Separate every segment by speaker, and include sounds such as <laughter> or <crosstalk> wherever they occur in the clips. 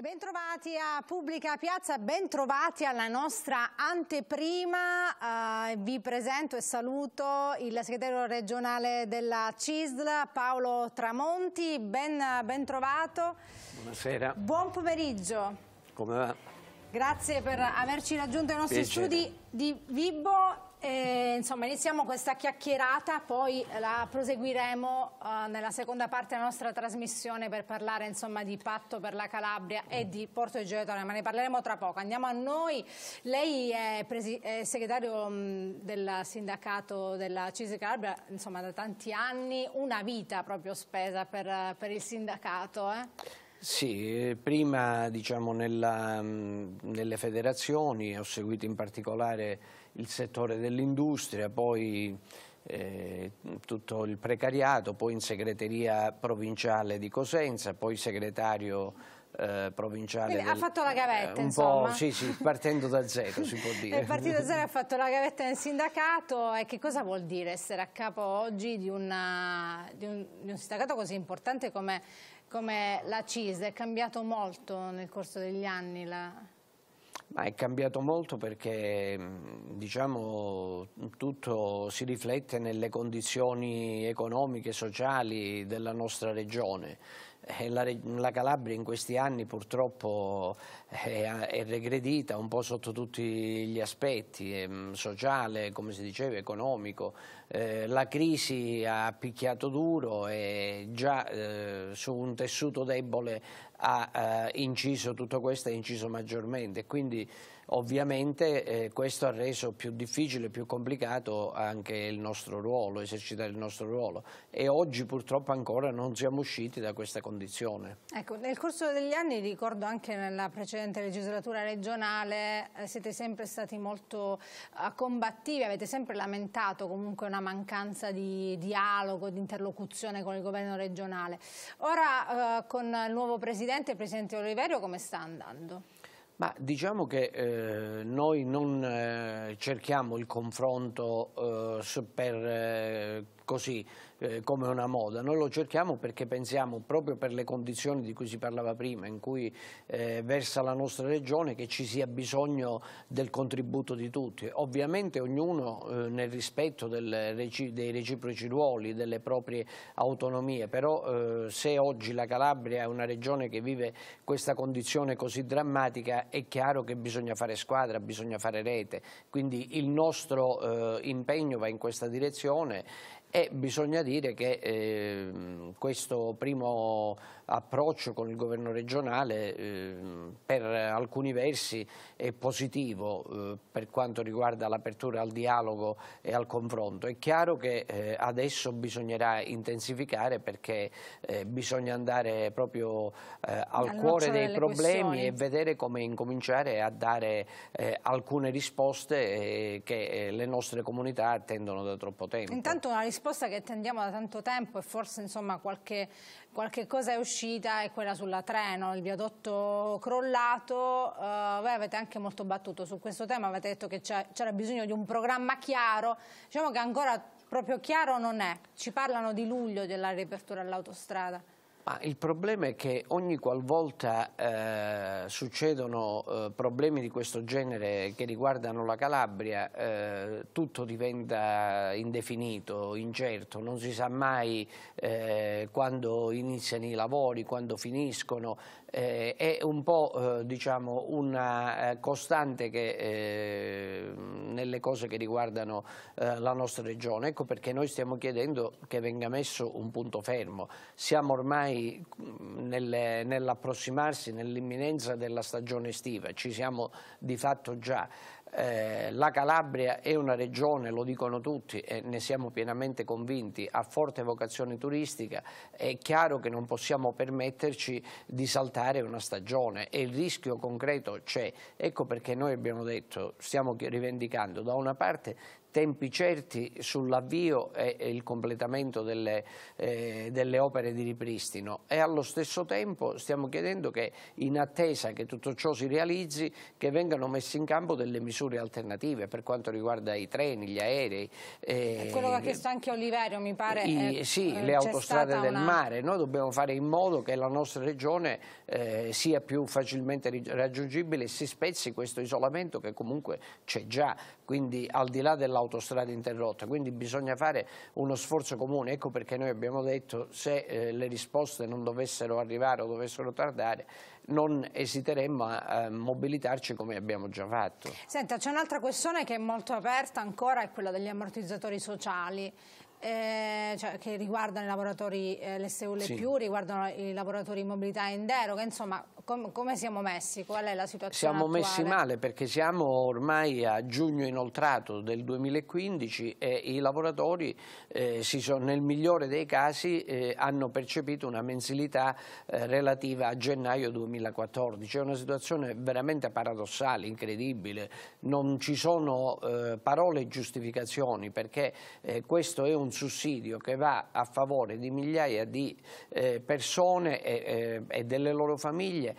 Speaker 1: bentrovati a Pubblica Piazza, bentrovati alla nostra anteprima. Uh, vi presento e saluto il segretario regionale della CISL, Paolo Tramonti. Ben, ben trovato. Buonasera. Buon pomeriggio. Come va? Grazie per averci raggiunto ai nostri Piacere. studi di Vibbo eh, insomma, iniziamo questa chiacchierata, poi la proseguiremo eh, nella seconda parte della nostra trasmissione per parlare insomma, di patto per la Calabria e di Porto di Giovane, ma ne parleremo tra poco. Andiamo a noi, lei è, è segretario mh, mm, del sindacato della Cisi Calabria, insomma da tanti anni, una vita proprio spesa per, per il sindacato. Eh?
Speaker 2: Sì, prima diciamo, nella, mh, mm, nelle federazioni ho seguito in particolare il settore dell'industria, poi eh, tutto il precariato, poi in segreteria provinciale di Cosenza, poi segretario eh, provinciale. Quindi del, ha fatto la gavetta, eh, insomma. sì, sì, partendo da zero si può dire. È <laughs> partito da zero, ha
Speaker 1: fatto la gavetta nel sindacato e che cosa vuol dire essere a capo oggi di, una, di, un, di un sindacato così importante come come la CIS, è cambiato molto nel corso degli anni la,
Speaker 2: ma è cambiato molto perché mm, diciamo, tutto si riflette nelle condizioni economiche e sociali della nostra regione. Eh, la, Calabria in questi anni purtroppo è, è, regredita un po' sotto tutti gli aspetti, ehm, sociale, come si diceva, economico, eh, la crisi ha picchiato duro e già eh, su un tessuto debole ha eh, inciso tutto questo, ha inciso maggiormente, quindi ovviamente eh, questo ha reso più difficile, più complicato anche il nostro ruolo, esercitare il nostro ruolo e oggi purtroppo ancora non siamo usciti da questa condizione.
Speaker 1: Ecco, nel corso degli anni, ricordo anche nella precedente legislatura regionale, eh, siete sempre stati molto combattivi, avete sempre lamentato comunque una una mancanza di dialogo, di interlocuzione con il governo regionale. Ora eh, con il nuovo presidente, il presidente Oliverio, come sta andando?
Speaker 2: Ma diciamo che eh, noi non eh, cerchiamo il confronto eh, per eh, così eh, come una moda, noi lo cerchiamo perché pensiamo proprio per le condizioni di cui si parlava prima, in cui eh, versa la nostra regione, che ci sia bisogno del contributo di tutti. Ovviamente ognuno eh, nel rispetto del, dei reciproci ruoli, delle proprie autonomie, però eh, se oggi la Calabria è una regione che vive questa condizione così drammatica è chiaro che bisogna fare squadra, bisogna fare rete, quindi il nostro eh, impegno va in questa direzione e bisogna dire che eh, questo primo approccio con il governo regionale eh, per alcuni versi è positivo eh, per quanto riguarda l'apertura al dialogo e al confronto. È chiaro che eh, adesso bisognerà intensificare perché eh, bisogna andare proprio eh, al cuore dei problemi questioni. e vedere come incominciare a dare alcune risposte che le nostre comunità attendono da troppo tempo.
Speaker 1: Intanto una risposta che attendiamo da tanto tempo e forse insomma, qualche, qualche, cosa è uscita è quella sulla Treno, il viadotto crollato. Uh, voi avete anche molto battuto su questo tema, avete detto che c'era bisogno di un programma chiaro. Diciamo che ancora proprio chiaro non è. Ci parlano di luglio della riapertura all'autostrada.
Speaker 2: Ma il problema è che ogni qualvolta eh, succedono eh, problemi di questo genere che riguardano la Calabria, eh, tutto diventa indefinito, incerto, non si sa mai eh, quando iniziano i lavori, quando finiscono, eh, è un po' eh, diciamo una eh, costante che, eh, nelle cose che riguardano eh, la nostra regione, ecco perché noi stiamo chiedendo che venga messo un punto fermo, siamo ormai mm, nel, nell'approssimarsi, nell'imminenza della stagione estiva, ci siamo di fatto già. Eh, la Calabria è una regione, lo dicono tutti e ne siamo pienamente convinti, a forte vocazione turistica, è chiaro che non possiamo permetterci di saltare una stagione e il rischio concreto c'è. Ecco perché noi abbiamo detto, stiamo rivendicando da una parte tempi certi sull'avvio e il completamento delle, eh, delle, opere di ripristino e allo stesso tempo stiamo chiedendo che in attesa che tutto ciò si realizzi che vengano messe in campo delle misure alternative per quanto riguarda i treni, gli aerei. Eh, quello che ha chiesto
Speaker 1: anche Oliverio mi pare. I, è, eh, sì, è, eh, le autostrade del una... mare,
Speaker 2: noi dobbiamo fare in modo che la nostra regione eh, sia più facilmente raggiungibile e si spezzi questo isolamento che comunque c'è già, quindi al di là della autostrade interrotta, quindi bisogna fare uno sforzo comune, ecco perché noi abbiamo detto se eh, le risposte non dovessero arrivare o dovessero tardare non esiteremmo a eh, mobilitarci come abbiamo già fatto.
Speaker 1: Senta, c'è un'altra questione che è molto aperta ancora, è quella degli ammortizzatori sociali. Eh, cioè, che riguardano i lavoratori, eh, le SEUL sì. più, riguardano i lavoratori in mobilità in deroga, insomma com come siamo messi? Qual è la situazione Siamo attuale? messi
Speaker 2: male perché siamo ormai a giugno inoltrato del 2015 e i lavoratori eh, sono, nel migliore dei casi eh, hanno percepito una mensilità eh, relativa a gennaio 2014. È una situazione veramente paradossale, incredibile. Non ci sono eh, parole e giustificazioni perché eh, questo è un sussidio che va a favore di migliaia di eh, persone e, e delle loro famiglie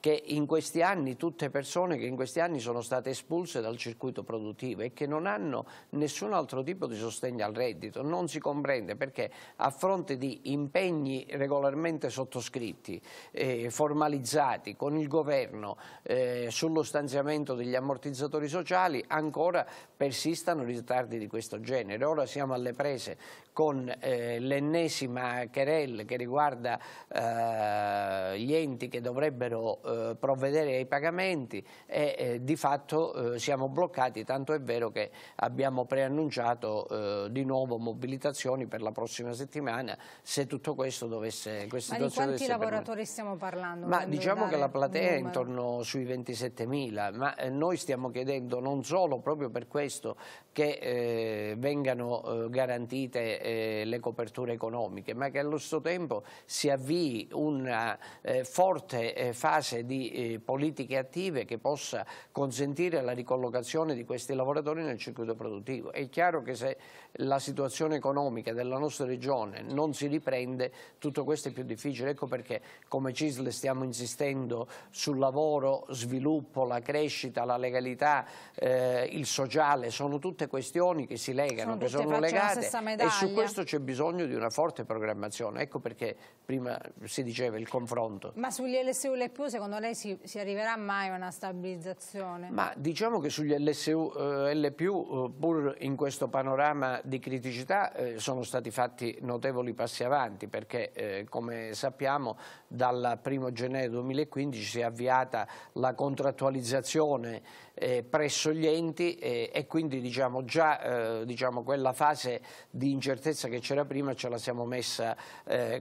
Speaker 2: che in questi anni, tutte persone che in questi anni sono state espulse dal circuito produttivo e che non hanno nessun altro tipo di sostegno al reddito, non si comprende perché a fronte di impegni regolarmente sottoscritti, eh, formalizzati con il governo eh, sullo stanziamento degli ammortizzatori sociali, ancora persistano ritardi di questo genere. Ora siamo alle prese con eh, l'ennesima querelle che riguarda eh, gli enti che dovrebbero eh, provvedere ai pagamenti e eh, di fatto eh, siamo bloccati, tanto è vero che abbiamo preannunciato eh, di nuovo mobilitazioni per la prossima settimana se tutto questo dovesse questa Ma di quanti lavoratori
Speaker 1: stiamo parlando? Ma diciamo che la platea è intorno
Speaker 2: sui 27 mila, ma eh, noi stiamo chiedendo non solo proprio per questo che eh, vengano garantite le coperture economiche, ma che allo stesso tempo si avvii una forte fase fase di eh, politiche attive che possa consentire la ricollocazione di questi lavoratori nel circuito produttivo. È chiaro che se la situazione economica della nostra regione non si riprende, tutto questo è più difficile. Ecco perché come CISL stiamo insistendo sul lavoro, sviluppo, la crescita, la legalità, eh, il sociale, sono tutte questioni che si legano, sono che sono legate e su questo c'è bisogno di una forte programmazione. Ecco perché prima si diceva il confronto.
Speaker 1: Ma sugli LSU le LPU secondo secondo lei si, si, arriverà mai a una stabilizzazione? Ma
Speaker 2: diciamo che sugli LSU, eh, LPU, eh, pur in questo panorama di criticità, eh, sono stati fatti notevoli passi avanti perché, eh, come sappiamo, dal 1 gennaio 2015 si è avviata la contrattualizzazione eh, presso gli enti e quindi diciamo, già eh, diciamo, quella fase di incertezza che c'era prima ce la siamo messa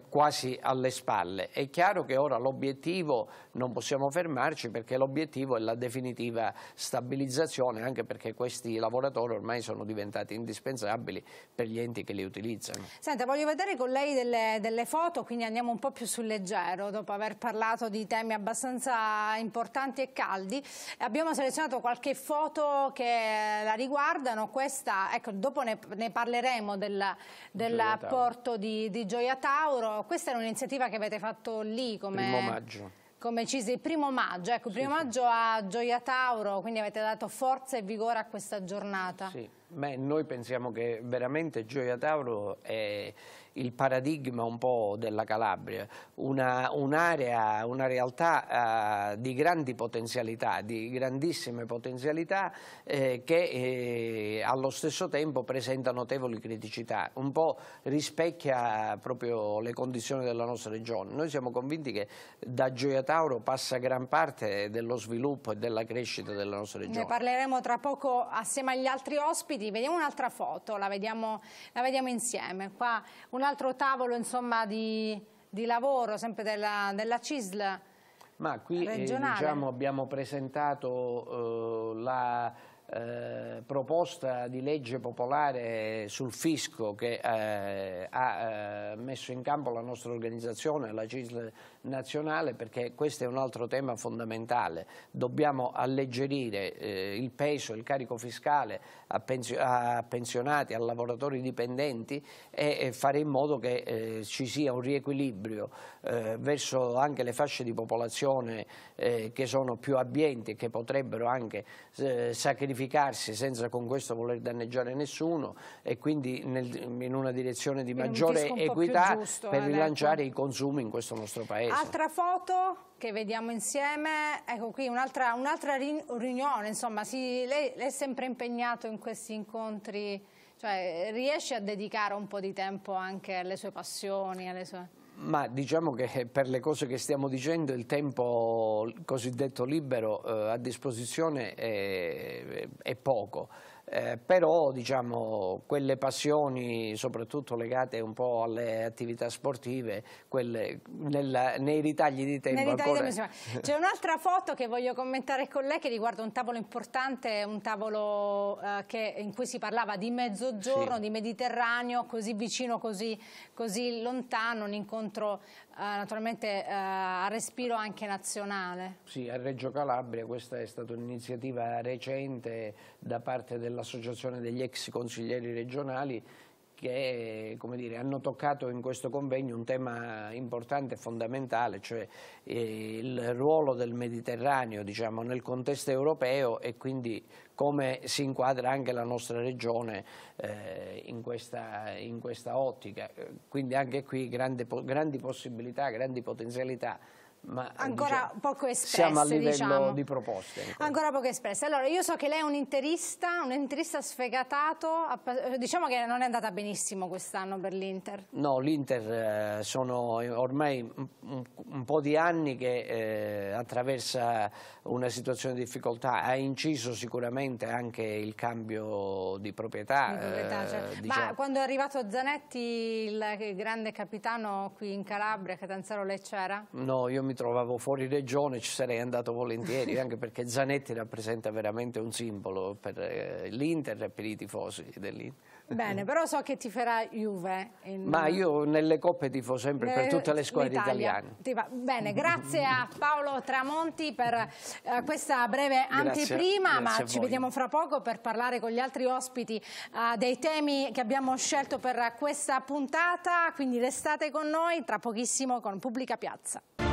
Speaker 2: quasi alle spalle. È chiaro che ora l'obiettivo non possiamo fermarci perché l'obiettivo è la definitiva stabilizzazione, anche perché questi lavoratori ormai sono diventati indispensabili per gli enti che li utilizzano.
Speaker 1: Senta, voglio vedere con lei delle, delle foto, quindi andiamo un po' più sul leggero, dopo aver parlato di temi abbastanza importanti e caldi. Abbiamo selezionato qualche foto che la riguardano, questa, ecco, dopo ne, ne parleremo del, del porto di, di Gioia Tauro, questa è un'iniziativa che avete fatto lì come... Primo maggio come Cisi, il primo maggio, ecco, primo sì, maggio sì. a Gioia Tauro, quindi avete dato forza e vigore a questa giornata.
Speaker 2: Sì, Beh, noi pensiamo che veramente Gioia Tauro è il paradigma un po' della Calabria, un'area, un una realtà uh, di grandi potenzialità, di grandissime potenzialità eh, che eh, allo stesso tempo presenta notevoli criticità, un po' rispecchia proprio le condizioni della nostra regione. Noi siamo convinti che da Gioia Tauro passa gran parte dello sviluppo e della crescita della nostra regione. Ne
Speaker 1: parleremo tra poco assieme agli altri ospiti, vediamo un'altra foto, la vediamo, la vediamo insieme. Qua un altro tavolo insomma, di, di, lavoro, sempre della, della CISL.
Speaker 2: Ma qui eh, diciamo, abbiamo presentato eh, la eh, proposta di legge popolare sul fisco che eh, ha eh, messo in campo la nostra organizzazione, la CISL nazionale, perché questo è un altro tema fondamentale. Dobbiamo alleggerire eh, il peso, il carico fiscale a, pensio a, pensionati, a lavoratori dipendenti e, e fare in modo che eh, ci sia un riequilibrio verso anche le fasce di popolazione che sono più abbienti e che potrebbero anche sacrificare verificarsi senza con questo voler danneggiare nessuno e quindi nel, in una direzione di maggiore equità giusto, per eh, rilanciare ecco. i consumi in questo nostro paese. Altra
Speaker 1: foto che vediamo insieme, ecco qui un'altra un riunione, insomma si, lei, lei è sempre impegnato in questi incontri cioè riesce a dedicare un po' di tempo anche alle sue passioni, alle sue...
Speaker 2: Ma diciamo che eh, per le cose che stiamo dicendo il tempo cosiddetto libero eh, a disposizione è, è poco eh, però diciamo, quelle passioni soprattutto legate un po' alle attività sportive, quelle nella, nei ritagli di tempo ancora... C'è
Speaker 1: un'altra foto che voglio commentare con lei che riguarda un tavolo importante, un tavolo eh, che, in cui si parlava di mezzogiorno, sì. di Mediterraneo, così vicino, così, così lontano, un incontro eh, naturalmente eh, a respiro anche nazionale.
Speaker 2: Sì, a Reggio Calabria questa è stata un'iniziativa recente da parte dell'Associazione degli ex consiglieri regionali che dire, hanno toccato in questo convegno un tema importante e fondamentale, cioè eh, il ruolo del Mediterraneo diciamo, nel contesto europeo e quindi come si inquadra anche la nostra regione eh, in, questa, in, questa, ottica. Quindi anche qui grandi, grandi possibilità, grandi potenzialità ma eh, ancora diciamo,
Speaker 1: poco espresse siamo a livello diciamo. di
Speaker 2: proposte ancora.
Speaker 1: ancora. poco espresse allora io so che lei è un interista un interista sfegatato diciamo che non è andata benissimo quest'anno per l'Inter
Speaker 2: no l'Inter eh, sono ormai un, po' di anni che eh, attraversa una situazione di difficoltà ha inciso sicuramente anche il cambio di proprietà, di proprietà cioè. diciamo. ma
Speaker 1: quando è arrivato Zanetti il grande capitano qui in Calabria Catanzaro lei c'era?
Speaker 2: no io mi trovavo fuori regione ci sarei andato volentieri, <laughs> anche perché Zanetti rappresenta veramente un simbolo per eh, l'Inter e per i tifosi dell'Inter. Bene,
Speaker 1: però so che ti farà Juve. In... Ma
Speaker 2: io nelle coppe tifo sempre per eh, tutte le squadre italiane.
Speaker 1: Bene, grazie a <laughs> Paolo Tramonti per eh, questa breve grazie, grazie ma ci vediamo fra poco per parlare con gli altri ospiti eh, dei temi che abbiamo scelto per questa puntata, quindi restate con noi tra pochissimo con Pubblica Piazza.